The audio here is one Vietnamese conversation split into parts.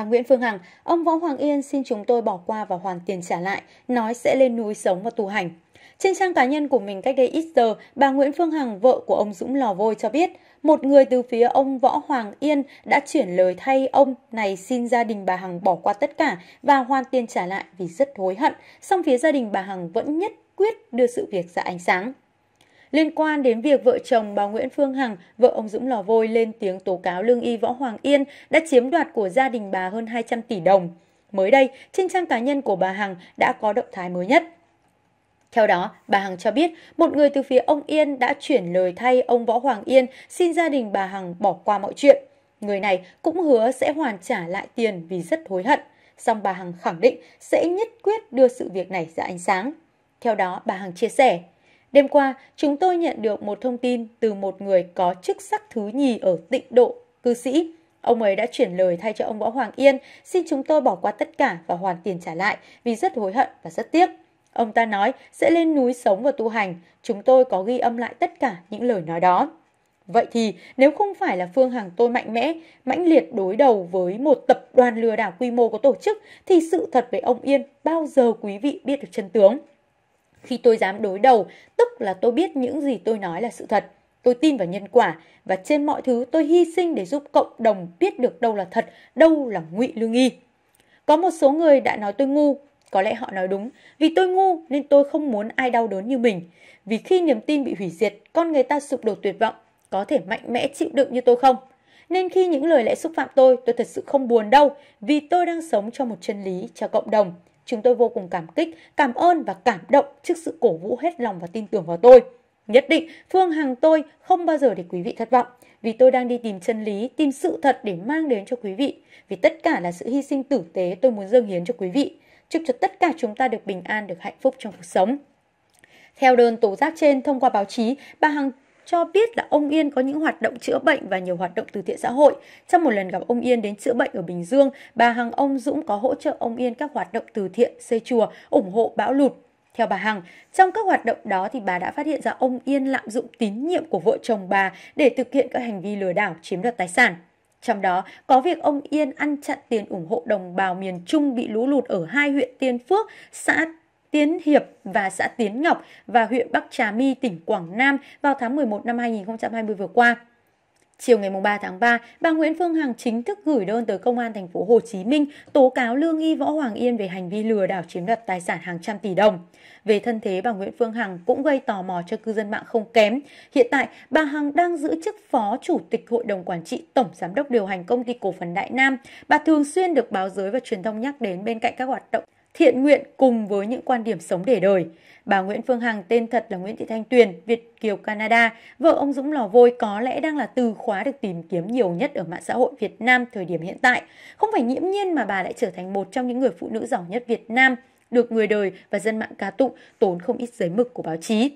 bà Nguyễn Phương Hằng, ông Võ Hoàng Yên xin chúng tôi bỏ qua và hoàn tiền trả lại, nói sẽ lên núi sống và tu hành. Trên trang cá nhân của mình cách đây ít giờ, bà Nguyễn Phương Hằng, vợ của ông Dũng Lò Vôi cho biết, một người từ phía ông Võ Hoàng Yên đã chuyển lời thay ông này xin gia đình bà Hằng bỏ qua tất cả và hoàn tiền trả lại vì rất hối hận, song phía gia đình bà Hằng vẫn nhất quyết đưa sự việc ra ánh sáng. Liên quan đến việc vợ chồng bà Nguyễn Phương Hằng, vợ ông Dũng Lò Vôi lên tiếng tố cáo lương y Võ Hoàng Yên đã chiếm đoạt của gia đình bà hơn 200 tỷ đồng. Mới đây, trên trang cá nhân của bà Hằng đã có động thái mới nhất. Theo đó, bà Hằng cho biết một người từ phía ông Yên đã chuyển lời thay ông Võ Hoàng Yên xin gia đình bà Hằng bỏ qua mọi chuyện. Người này cũng hứa sẽ hoàn trả lại tiền vì rất hối hận. Song bà Hằng khẳng định sẽ nhất quyết đưa sự việc này ra ánh sáng. Theo đó, bà Hằng chia sẻ, Đêm qua, chúng tôi nhận được một thông tin từ một người có chức sắc thứ nhì ở tịnh độ, cư sĩ. Ông ấy đã chuyển lời thay cho ông Võ Hoàng Yên, xin chúng tôi bỏ qua tất cả và hoàn tiền trả lại vì rất hối hận và rất tiếc. Ông ta nói sẽ lên núi sống và tu hành, chúng tôi có ghi âm lại tất cả những lời nói đó. Vậy thì nếu không phải là Phương Hằng tôi mạnh mẽ, mãnh liệt đối đầu với một tập đoàn lừa đảo quy mô có tổ chức thì sự thật về ông Yên bao giờ quý vị biết được chân tướng. Khi tôi dám đối đầu, tức là tôi biết những gì tôi nói là sự thật. Tôi tin vào nhân quả và trên mọi thứ tôi hy sinh để giúp cộng đồng biết được đâu là thật, đâu là ngụy lương y. Có một số người đã nói tôi ngu, có lẽ họ nói đúng, vì tôi ngu nên tôi không muốn ai đau đớn như mình. Vì khi niềm tin bị hủy diệt, con người ta sụp đổ tuyệt vọng, có thể mạnh mẽ chịu đựng như tôi không. Nên khi những lời lẽ xúc phạm tôi, tôi thật sự không buồn đâu, vì tôi đang sống cho một chân lý, cho cộng đồng. Chúng tôi vô cùng cảm kích, cảm ơn và cảm động trước sự cổ vũ hết lòng và tin tưởng vào tôi. Nhất định Phương Hằng tôi không bao giờ để quý vị thất vọng vì tôi đang đi tìm chân lý, tìm sự thật để mang đến cho quý vị. Vì tất cả là sự hy sinh tử tế tôi muốn dâng hiến cho quý vị. Chúc cho tất cả chúng ta được bình an, được hạnh phúc trong cuộc sống. Theo đơn tố giác trên thông qua báo chí, bà Hằng cho biết là ông Yên có những hoạt động chữa bệnh và nhiều hoạt động từ thiện xã hội. Trong một lần gặp ông Yên đến chữa bệnh ở Bình Dương, bà Hằng Ông Dũng có hỗ trợ ông Yên các hoạt động từ thiện, xây chùa, ủng hộ bão lụt. Theo bà Hằng, trong các hoạt động đó thì bà đã phát hiện ra ông Yên lạm dụng tín nhiệm của vợ chồng bà để thực hiện các hành vi lừa đảo chiếm đoạt tài sản. Trong đó có việc ông Yên ăn chặn tiền ủng hộ đồng bào miền Trung bị lũ lụt ở hai huyện Tiên Phước, xã Tiến Hiệp và xã Tiến Ngọc và huyện Bắc Trà My, tỉnh Quảng Nam vào tháng 11 năm 2020 vừa qua. Chiều ngày 3 tháng 3, bà Nguyễn Phương Hằng chính thức gửi đơn tới Công an thành phố Hồ Chí Minh tố cáo lương y Võ Hoàng Yên về hành vi lừa đảo chiếm đoạt tài sản hàng trăm tỷ đồng. Về thân thế, bà Nguyễn Phương Hằng cũng gây tò mò cho cư dân mạng không kém. Hiện tại, bà Hằng đang giữ chức Phó Chủ tịch Hội đồng Quản trị Tổng Giám đốc điều hành Công ty Cổ phần Đại Nam. Bà thường xuyên được báo giới và truyền thông nhắc đến bên cạnh các hoạt động thiện nguyện cùng với những quan điểm sống để đời. Bà Nguyễn Phương Hằng tên thật là Nguyễn Thị Thanh Tuyền, Việt Kiều Canada, vợ ông Dũng Lò Vôi có lẽ đang là từ khóa được tìm kiếm nhiều nhất ở mạng xã hội Việt Nam thời điểm hiện tại. Không phải nghiễm nhiên mà bà lại trở thành một trong những người phụ nữ giàu nhất Việt Nam, được người đời và dân mạng ca tụng tốn không ít giấy mực của báo chí.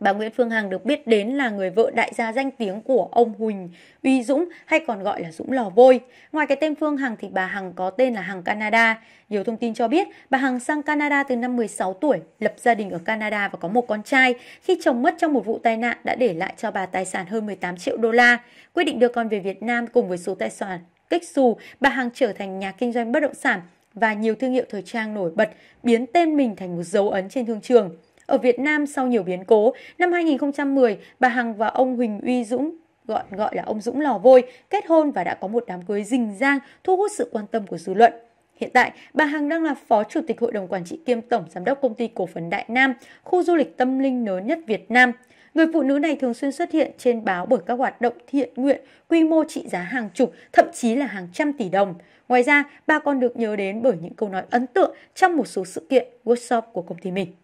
Bà Nguyễn Phương Hằng được biết đến là người vợ đại gia danh tiếng của ông Huỳnh Uy Dũng hay còn gọi là Dũng Lò Vôi. Ngoài cái tên Phương Hằng thì bà Hằng có tên là Hằng Canada. Nhiều thông tin cho biết bà Hằng sang Canada từ năm 16 tuổi, lập gia đình ở Canada và có một con trai. Khi chồng mất trong một vụ tai nạn đã để lại cho bà tài sản hơn 18 triệu đô la. Quyết định đưa con về Việt Nam cùng với số tài sản kích xù, bà Hằng trở thành nhà kinh doanh bất động sản và nhiều thương hiệu thời trang nổi bật biến tên mình thành một dấu ấn trên thương trường. Ở Việt Nam sau nhiều biến cố, năm 2010, bà Hằng và ông Huỳnh Uy Dũng gọi gọi là ông Dũng Lò Vôi, kết hôn và đã có một đám cưới rình rang thu hút sự quan tâm của dư luận. Hiện tại, bà Hằng đang là Phó Chủ tịch Hội đồng Quản trị kiêm Tổng Giám đốc Công ty Cổ phần Đại Nam, khu du lịch tâm linh lớn nhất Việt Nam. Người phụ nữ này thường xuyên xuất hiện trên báo bởi các hoạt động thiện nguyện, quy mô trị giá hàng chục, thậm chí là hàng trăm tỷ đồng. Ngoài ra, bà còn được nhớ đến bởi những câu nói ấn tượng trong một số sự kiện, workshop của công ty mình.